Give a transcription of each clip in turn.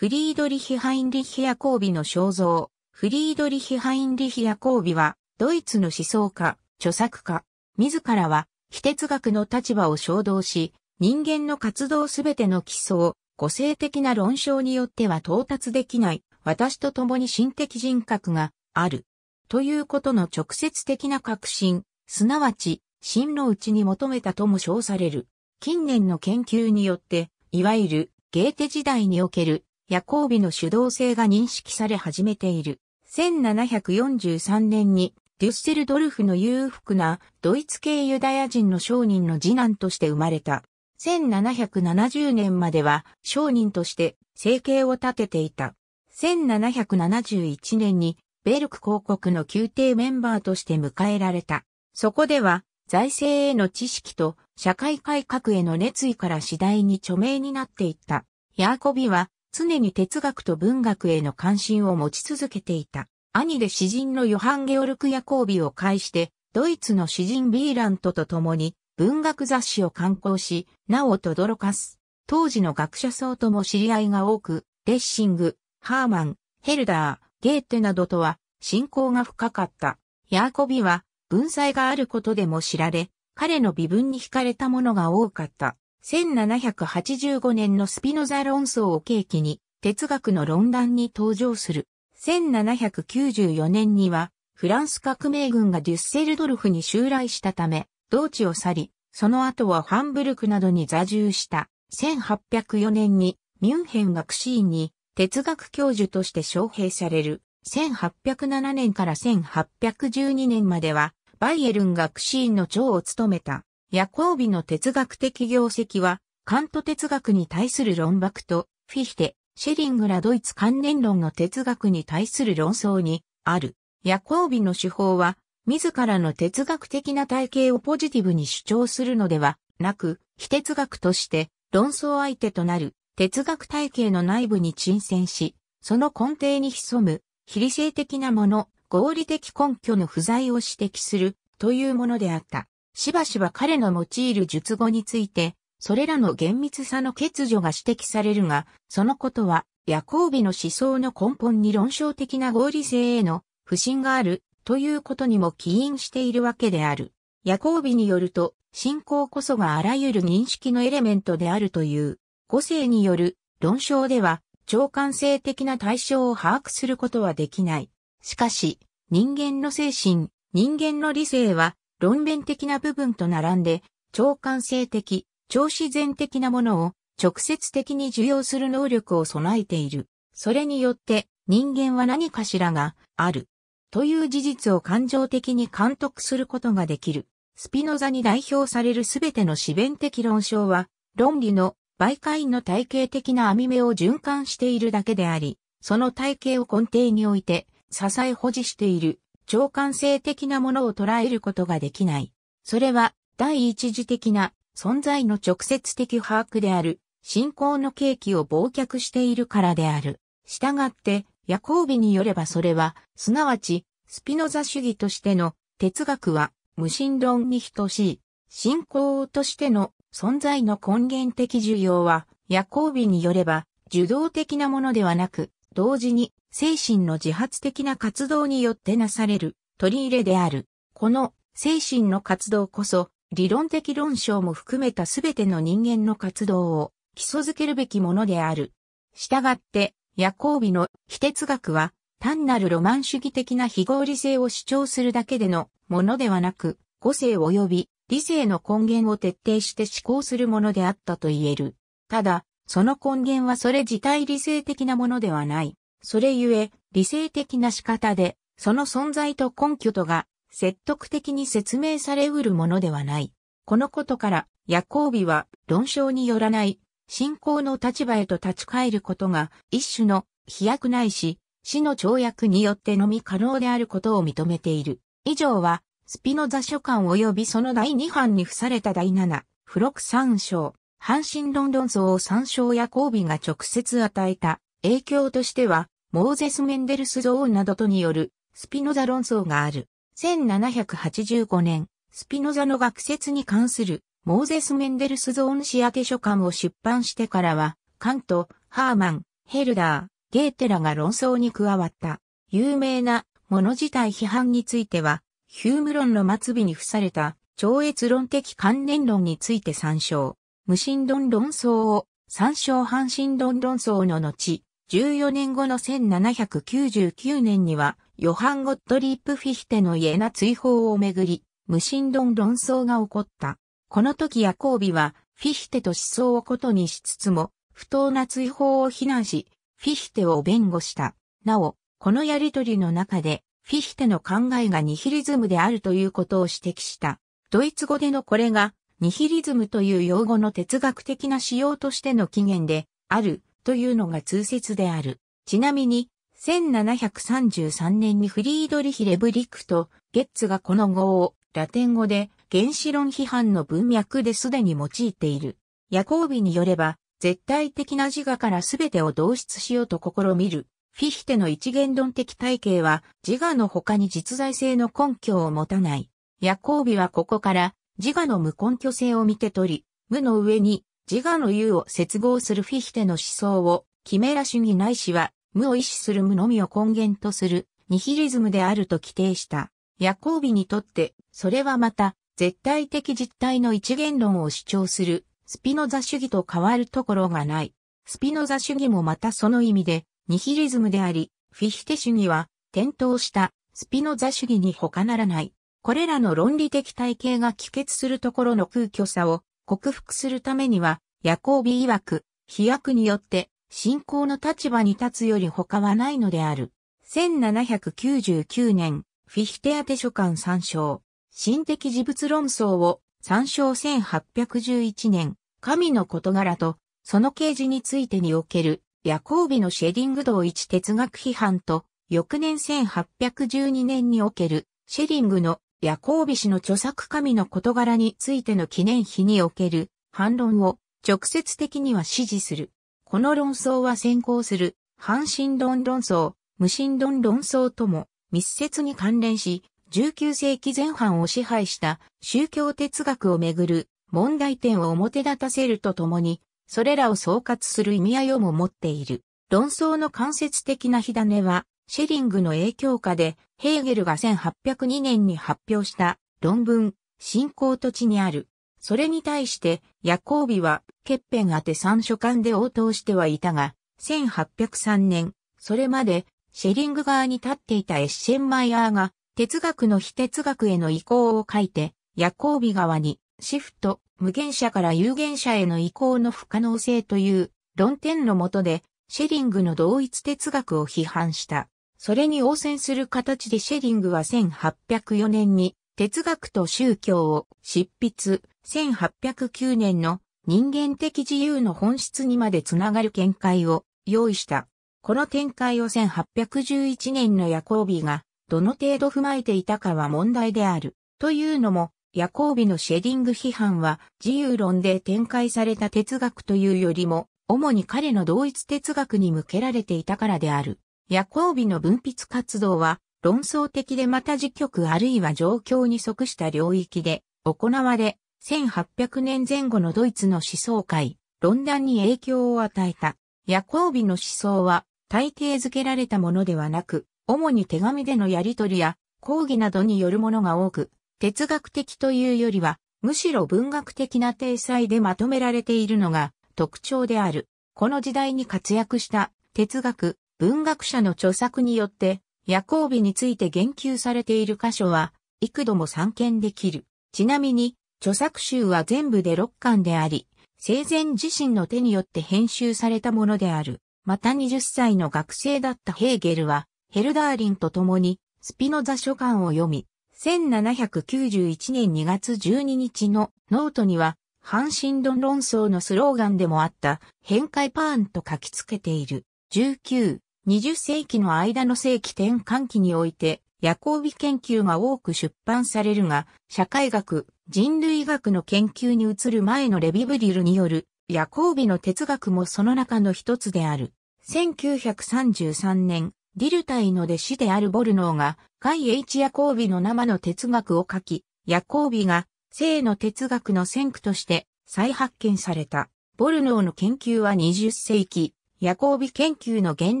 フリードリヒ・ハインリヒ・ヤコービの肖像。フリードリヒ・ハインリヒ・ヤコービは、ドイツの思想家、著作家、自らは、非哲学の立場を衝動し、人間の活動すべての基礎を、個性的な論証によっては到達できない、私と共に心的人格がある。ということの直接的な確信、すなわち、真のうちに求めたとも称される。近年の研究によって、いわゆるゲーテ時代における夜行日の主導性が認識され始めている。1743年にデュッセルドルフの裕福なドイツ系ユダヤ人の商人の次男として生まれた。1770年までは商人として生計を立てていた。1771年にベルク公国の宮廷メンバーとして迎えられた。そこでは財政への知識と社会改革への熱意から次第に著名になっていった。ヤーコビは常に哲学と文学への関心を持ち続けていた。兄で詩人のヨハン・ゲオルク・ヤコービを介して、ドイツの詩人ビーラントと共に文学雑誌を刊行し、なおとどろかす。当時の学者層とも知り合いが多く、レッシング、ハーマン、ヘルダー、ゲーテなどとは信仰が深かった。ヤーコビは文才があることでも知られ、彼の微分に惹かれたものが多かった。1785年のスピノザ論争を契機に、哲学の論壇に登場する。1794年には、フランス革命軍がデュッセルドルフに襲来したため、同地を去り、その後はハンブルクなどに座住した。1804年にミュンヘン学士院に哲学教授として招聘される。1807年から1812年まではバイエルン学士院の長を務めた。夜行日の哲学的業績は、カント哲学に対する論漠と、フィヒテ、シェリングらドイツ関連論の哲学に対する論争に、ある。夜行日の手法は、自らの哲学的な体系をポジティブに主張するのではなく、非哲学として論争相手となる哲学体系の内部に沈潜し、その根底に潜む非理性的なもの、合理的根拠の不在を指摘するというものであった。しばしば彼の用いる術語について、それらの厳密さの欠如が指摘されるが、そのことは、ヤコービの思想の根本に論証的な合理性への不信があるということにも起因しているわけである。ヤコービによると、信仰こそがあらゆる認識のエレメントであるという、個性による論証では、長官性的な対象を把握することはできない。しかし、人間の精神、人間の理性は、論弁的な部分と並んで、超感性的、超自然的なものを直接的に受容する能力を備えている。それによって人間は何かしらがある。という事実を感情的に監督することができる。スピノザに代表されるすべての自弁的論証は、論理の媒介の体系的な網目を循環しているだけであり、その体系を根底において支え保持している超感性的なものを捉えることができない。それは第一次的な存在の直接的把握である信仰の契機を忘却しているからである。したがって、ヤコービによればそれは、すなわち、スピノザ主義としての哲学は無神論に等しい。信仰としての存在の根源的需要は、ヤコービによれば、受動的なものではなく、同時に精神の自発的な活動によってなされる取り入れである。この精神の活動こそ、理論的論証も含めたすべての人間の活動を基礎づけるべきものである。したがって、ヤコービの非哲学は、単なるロマン主義的な非合理性を主張するだけでのものではなく、個性及び理性の根源を徹底して思考するものであったと言える。ただ、その根源はそれ自体理性的なものではない。それゆえ、理性的な仕方で、その存在と根拠とが、説得的に説明されうるものではない。このことから、夜行日は論証によらない信仰の立場へと立ち返ることが一種の飛躍ないし、死の跳躍によってのみ可能であることを認めている。以上は、スピノザ書簡及びその第二版に付された第七、付録三章、阪神論論像を3章夜行日が直接与えた影響としては、モーゼス・メンデルスゾーンなどとによるスピノザ論争がある。1785年、スピノザの学説に関するモーゼス・メンデルスゾーン仕上げ書簡を出版してからは、カント、ハーマン、ヘルダー、ゲーテラが論争に加わった。有名なもの自体批判については、ヒューム論の末尾に付された超越論的関連論について参照。無神論論争を参照半神論論争の後、14年後の1799年には、ヨハン・ゴットリープ・フィヒテの家な追放をめぐり、無神論論争が起こった。この時ヤコービは、フィヒテと思想をことにしつつも、不当な追放を非難し、フィヒテを弁護した。なお、このやりとりの中で、フィヒテの考えがニヒリズムであるということを指摘した。ドイツ語でのこれが、ニヒリズムという用語の哲学的な仕様としての起源で、あるというのが通説である。ちなみに、1733年にフリードリヒ・レブリックとゲッツがこの語をラテン語で原子論批判の文脈ですでに用いている。ヤコービによれば、絶対的な自我から全てを導出しようと試みる。フィヒテの一元論的体系は自我の他に実在性の根拠を持たない。ヤコービはここから自我の無根拠性を見て取り、無の上に自我の有を接合するフィヒテの思想を、キメラ主義ないしは、無を意志する無のみを根源とする、ニヒリズムであると規定した。ヤコービにとって、それはまた、絶対的実体の一元論を主張する、スピノザ主義と変わるところがない。スピノザ主義もまたその意味で、ニヒリズムであり、フィヒテ主義は、転倒したスピノザ主義に他ならない。これらの論理的体系が帰結するところの空虚さを克服するためには、ヤコービ曰く、飛躍によって信仰の立場に立つより他はないのである。1799年、フィヒテアテ書簡参照。心的事物論争を参照1811年、神の事柄と、その啓示についてにおける、夜行日のシェディング同一哲学批判と、翌年1812年における、シェディングのヤコービ氏の著作神の事柄についての記念碑における反論を直接的には支持する。この論争は先行する反神論論争、無神論論争とも密接に関連し、19世紀前半を支配した宗教哲学をめぐる問題点を表立たせるとともに、それらを総括する意味合いをも持っている。論争の間接的な火種は、シェリングの影響下で、ヘーゲルが1802年に発表した論文、信仰土地にある。それに対して、ヤコービは、ケッペン宛て三書館で応答してはいたが、1803年、それまで、シェリング側に立っていたエッシェンマイヤーが、哲学の非哲学への移行を書いて、ヤコービ側に、シフト、無限者から有限者への移行の不可能性という論点のもとで、シェリングの同一哲学を批判した。それに応戦する形でシェリングは1804年に哲学と宗教を執筆、1809年の人間的自由の本質にまでつながる見解を用意した。この展開を1811年の夜行日がどの程度踏まえていたかは問題である。というのも、夜行日のシェディング批判は自由論で展開された哲学というよりも、主に彼の同一哲学に向けられていたからである。夜行日の分泌活動は論争的でまた時局あるいは状況に即した領域で行われ、1800年前後のドイツの思想界、論壇に影響を与えた。夜行日の思想は体系づけられたものではなく、主に手紙でのやり取りや講義などによるものが多く、哲学的というよりは、むしろ文学的な体裁でまとめられているのが特徴である。この時代に活躍した哲学、文学者の著作によって、夜行日について言及されている箇所は、幾度も参見できる。ちなみに、著作集は全部で6巻であり、生前自身の手によって編集されたものである。また20歳の学生だったヘーゲルは、ヘルダーリンと共に、スピノザ書簡を読み、1791年2月12日のノートには、半神論論争のスローガンでもあった、変換パーンと書きつけている。19、20世紀の間の世紀転換期において、夜行日研究が多く出版されるが、社会学、人類学の研究に移る前のレビブリルによる夜行日の哲学もその中の一つである。1933年、ディルタイの弟子であるボルノーが、イチ夜行日の生の哲学を書き、夜行日が性の哲学の先駆として再発見された。ボルノーの研究は20世紀、夜行美研究の原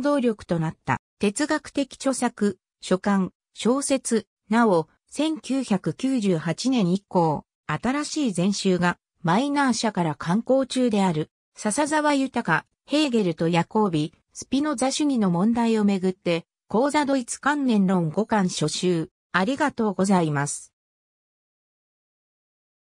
動力となった哲学的著作、書簡、小説、なお、1998年以降、新しい全集がマイナー社から刊行中である、笹沢豊、ヘーゲルと夜行美、スピノザ主義の問題をめぐって、講座ドイツ関連論5巻初集、ありがとうございます。